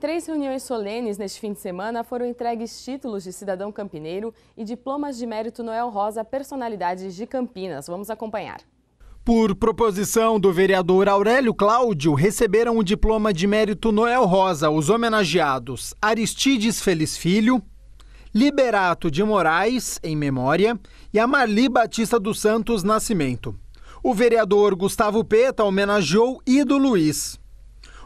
três reuniões solenes neste fim de semana foram entregues títulos de cidadão campineiro e diplomas de mérito Noel Rosa Personalidades de Campinas. Vamos acompanhar. Por proposição do vereador Aurélio Cláudio, receberam o diploma de mérito Noel Rosa os homenageados Aristides Feliz Filho, Liberato de Moraes, em memória, e Amarli Batista dos Santos Nascimento. O vereador Gustavo Peta homenageou Ido Luiz.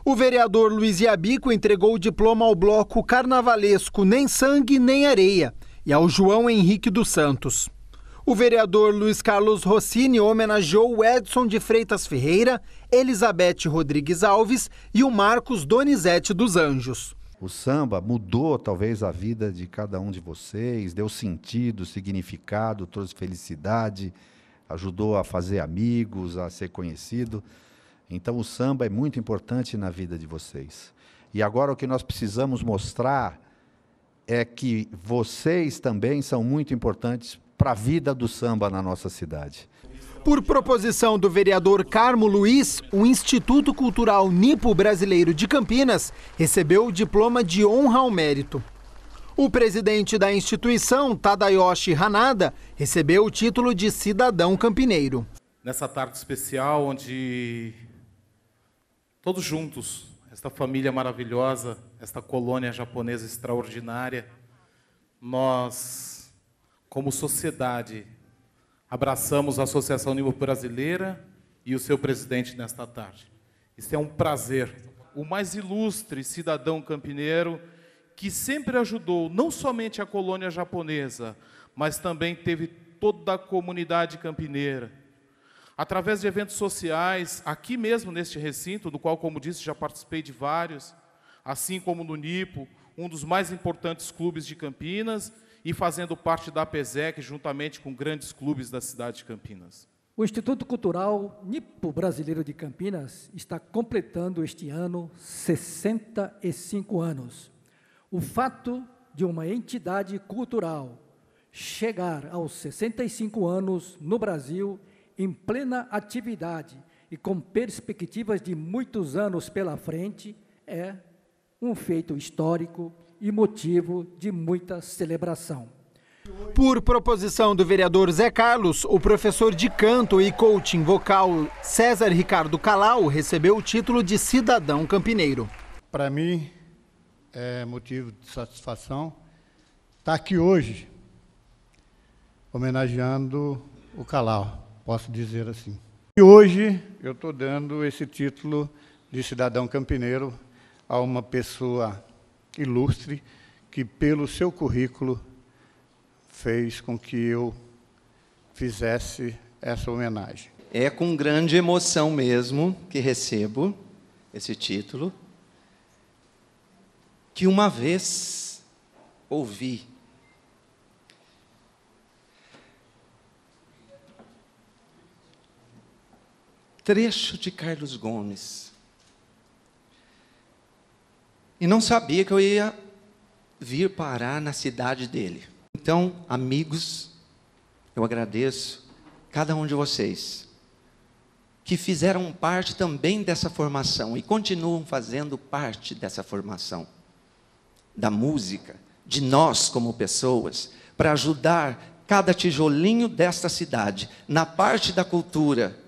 O vereador Luiz Iabico entregou o diploma ao bloco carnavalesco Nem Sangue Nem Areia e ao João Henrique dos Santos. O vereador Luiz Carlos Rossini homenageou Edson de Freitas Ferreira, Elizabeth Rodrigues Alves e o Marcos Donizete dos Anjos. O samba mudou talvez a vida de cada um de vocês, deu sentido, significado, trouxe felicidade, ajudou a fazer amigos, a ser conhecido. Então o samba é muito importante na vida de vocês. E agora o que nós precisamos mostrar é que vocês também são muito importantes para a vida do samba na nossa cidade. Por proposição do vereador Carmo Luiz, o Instituto Cultural Nipo Brasileiro de Campinas recebeu o diploma de honra ao mérito. O presidente da instituição, Tadayoshi Hanada, recebeu o título de cidadão campineiro. Nessa tarde especial, onde todos juntos, esta família maravilhosa, esta colônia japonesa extraordinária, nós como sociedade, abraçamos a Associação Nível Brasileira e o seu presidente nesta tarde. Isso é um prazer. O mais ilustre cidadão campineiro que sempre ajudou não somente a colônia japonesa, mas também teve toda a comunidade campineira. Através de eventos sociais, aqui mesmo neste recinto, do qual, como disse, já participei de vários, assim como no NIPO, um dos mais importantes clubes de Campinas, e fazendo parte da PESEC juntamente com grandes clubes da cidade de Campinas. O Instituto Cultural Nipo Brasileiro de Campinas está completando este ano 65 anos. O fato de uma entidade cultural chegar aos 65 anos no Brasil em plena atividade e com perspectivas de muitos anos pela frente é um feito histórico e motivo de muita celebração. Por proposição do vereador Zé Carlos, o professor de canto e coaching vocal César Ricardo Calau recebeu o título de cidadão campineiro. Para mim, é motivo de satisfação estar tá aqui hoje homenageando o Calau, posso dizer assim. E hoje eu estou dando esse título de cidadão campineiro a uma pessoa ilustre que, pelo seu currículo, fez com que eu fizesse essa homenagem. É com grande emoção mesmo que recebo esse título, que uma vez ouvi. Trecho de Carlos Gomes e não sabia que eu ia vir parar na cidade dele. Então, amigos, eu agradeço cada um de vocês que fizeram parte também dessa formação e continuam fazendo parte dessa formação da música, de nós como pessoas, para ajudar cada tijolinho desta cidade na parte da cultura,